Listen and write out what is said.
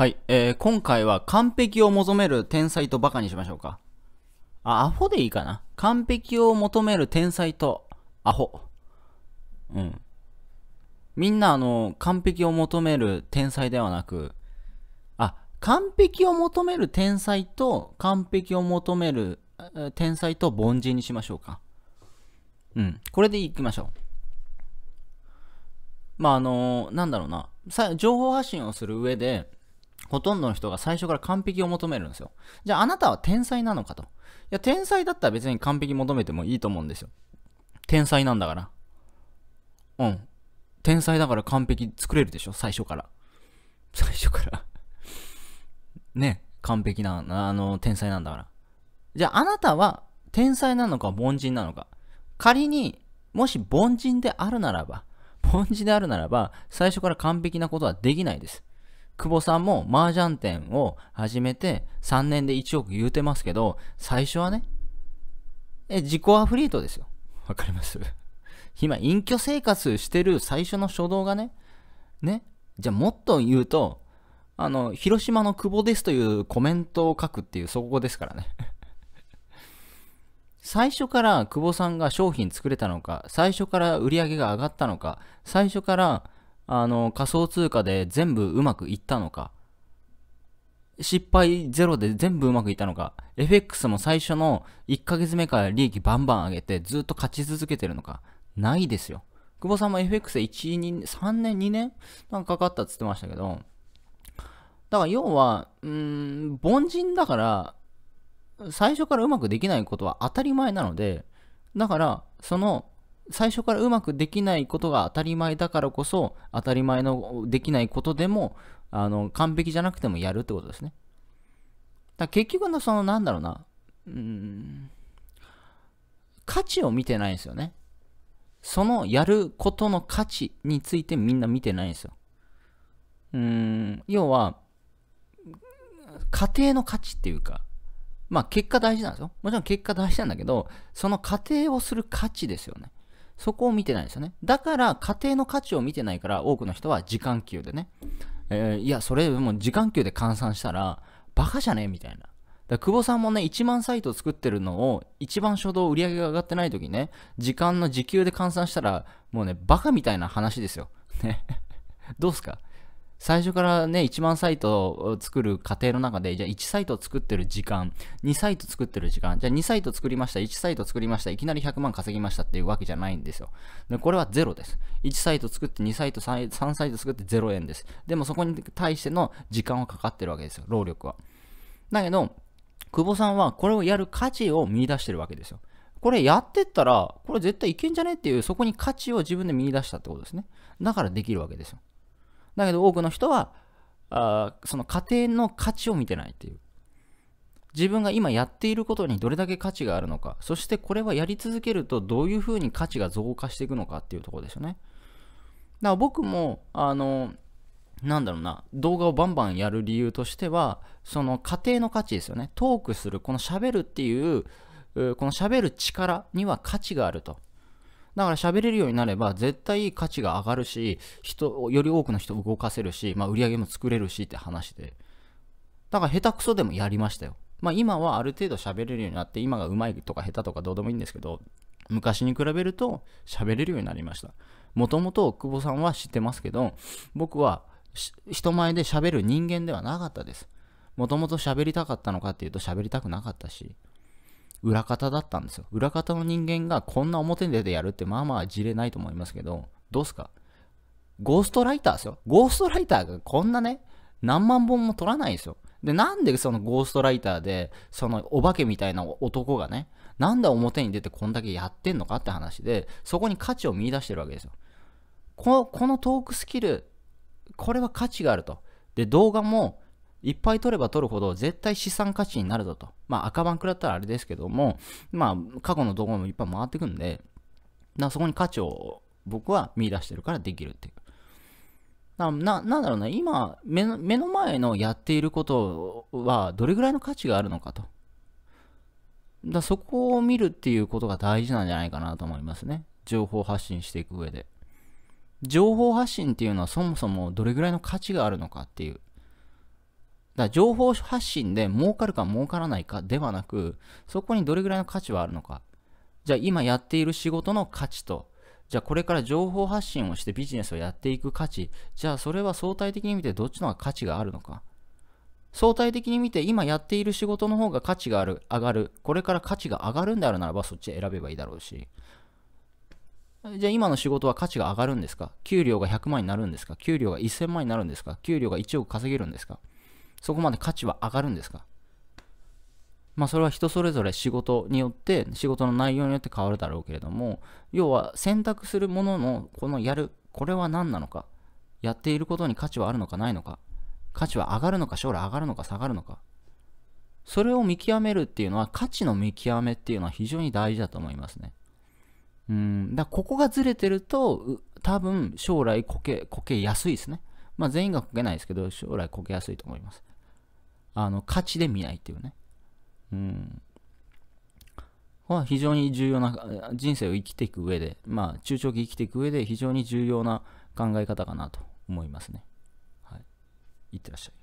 はい、えー、今回は完璧を求める天才とバカにしましょうか。あ、アホでいいかな。完璧を求める天才とアホ。うん。みんなあの、完璧を求める天才ではなく、あ、完璧を求める天才と完璧を求める天才と凡人にしましょうか。うん。これでいきましょう。まあ、あの、なんだろうな。さ情報発信をする上で、ほとんどの人が最初から完璧を求めるんですよ。じゃああなたは天才なのかと。いや、天才だったら別に完璧求めてもいいと思うんですよ。天才なんだから。うん。天才だから完璧作れるでしょ最初から。最初からね。完璧な、あの、天才なんだから。じゃああなたは天才なのか凡人なのか。仮に、もし凡人であるならば、凡人であるならば、最初から完璧なことはできないです。久保さんも麻雀店を始めて3年で1億言うてますけど、最初はね、え、自己アフリートですよ。わかります 今、隠居生活してる最初の初動がね、ね、じゃあもっと言うと、あの、広島の久保ですというコメントを書くっていうそこですからね 最初から久保さんが商品作れたのか、最初から売り上げが上がったのか、最初からあの、仮想通貨で全部うまくいったのか、失敗ゼロで全部うまくいったのか、FX も最初の1ヶ月目から利益バンバン上げてずっと勝ち続けてるのか、ないですよ。久保さんも FX で1、2、3年、2年なんかかかったって言ってましたけど、だから要は、うーん、凡人だから、最初からうまくできないことは当たり前なので、だから、その最初からうまくできないことが当たり前だからこそ当たり前のできないことでもあの完璧じゃなくてもやるってことですね。だ結局のそのなんだろうなうん価値を見てないんですよね。そのやることの価値についてみんな見てないんですよ。うーん要は家庭の価値っていうかまあ結果大事なんですよ。もちろん結果大事なんだけど、その過程をする価値ですよね。そこを見てないんですよね。だから、家庭の価値を見てないから、多くの人は時間給でね。えー、いや、それもう時間給で換算したら、バカじゃねみたいな。だ久保さんもね、1万サイト作ってるのを、一番初動売り上げが上がってない時にね、時間の時給で換算したら、もうね、バカみたいな話ですよ。ね。どうすか最初からね、1万サイトを作る過程の中で、じゃあ1サイトを作ってる時間、2サイト作ってる時間、じゃあ2サイト作りました、1サイト作りました、いきなり100万稼ぎましたっていうわけじゃないんですよ。でこれはゼロです。1サイト作って、2サイト3、3サイト作って0円です。でもそこに対しての時間はかかってるわけですよ、労力は。だけど、久保さんはこれをやる価値を見出してるわけですよ。これやってったら、これ絶対いけんじゃねっていう、そこに価値を自分で見出したってことですね。だからできるわけですよ。だけど多くの人はあその家庭の価値を見てないっていう自分が今やっていることにどれだけ価値があるのかそしてこれはやり続けるとどういうふうに価値が増加していくのかっていうところですよねだから僕もあのなんだろうな動画をバンバンやる理由としてはその家庭の価値ですよねトークするこのしゃべるっていうこのしゃべる力には価値があるとだから喋れるようになれば絶対価値が上がるし、人、より多くの人を動かせるし、まあ売り上げも作れるしって話で。だから下手くそでもやりましたよ。まあ今はある程度喋れるようになって、今がうまいとか下手とかどうでもいいんですけど、昔に比べると喋れるようになりました。もともと久保さんは知ってますけど、僕は人前で喋る人間ではなかったです。もともと喋りたかったのかっていうと喋りたくなかったし。裏方だったんですよ。裏方の人間がこんな表に出てやるってまあまあ事例ないと思いますけど、どうすかゴーストライターですよ。ゴーストライターがこんなね、何万本も取らないですよ。で、なんでそのゴーストライターで、そのお化けみたいな男がね、なんで表に出てこんだけやってんのかって話で、そこに価値を見出してるわけですよ。このこのトークスキル、これは価値があると。で、動画もいっぱい取れば取るほど絶対資産価値になるぞと。まあ赤番食らったらあれですけども、まあ過去の動画もいっぱい回ってくんで、なそこに価値を僕は見出してるからできるっていう。な、な、なんだろうな、今目の、目の前のやっていることはどれぐらいの価値があるのかと。だそこを見るっていうことが大事なんじゃないかなと思いますね。情報発信していく上で。情報発信っていうのはそもそもどれぐらいの価値があるのかっていう。だから情報発信で儲かるか儲からないかではなく、そこにどれぐらいの価値はあるのか。じゃあ今やっている仕事の価値と、じゃあこれから情報発信をしてビジネスをやっていく価値、じゃあそれは相対的に見てどっちの方が価値があるのか。相対的に見て今やっている仕事の方が価値がある、上がる、これから価値が上がるんであるならばそっち選べばいいだろうし、じゃあ今の仕事は価値が上がるんですか給料が100万になるんですか給料が1000万になるんですか給料が1億稼げるんですかそこまで価値は上がるんですかまあそれは人それぞれ仕事によって仕事の内容によって変わるだろうけれども要は選択するもののこのやるこれは何なのかやっていることに価値はあるのかないのか価値は上がるのか将来上がるのか下がるのかそれを見極めるっていうのは価値の見極めっていうのは非常に大事だと思いますねうんだここがずれてると多分将来こけこけやすいですねまあ全員がこけないですけど将来こけやすいと思いますあの、価値で見ないっていうね。うん。これは非常に重要な、人生を生きていく上で、まあ、中長期生きていく上で非常に重要な考え方かなと思いますね。はい。いってらっしゃい。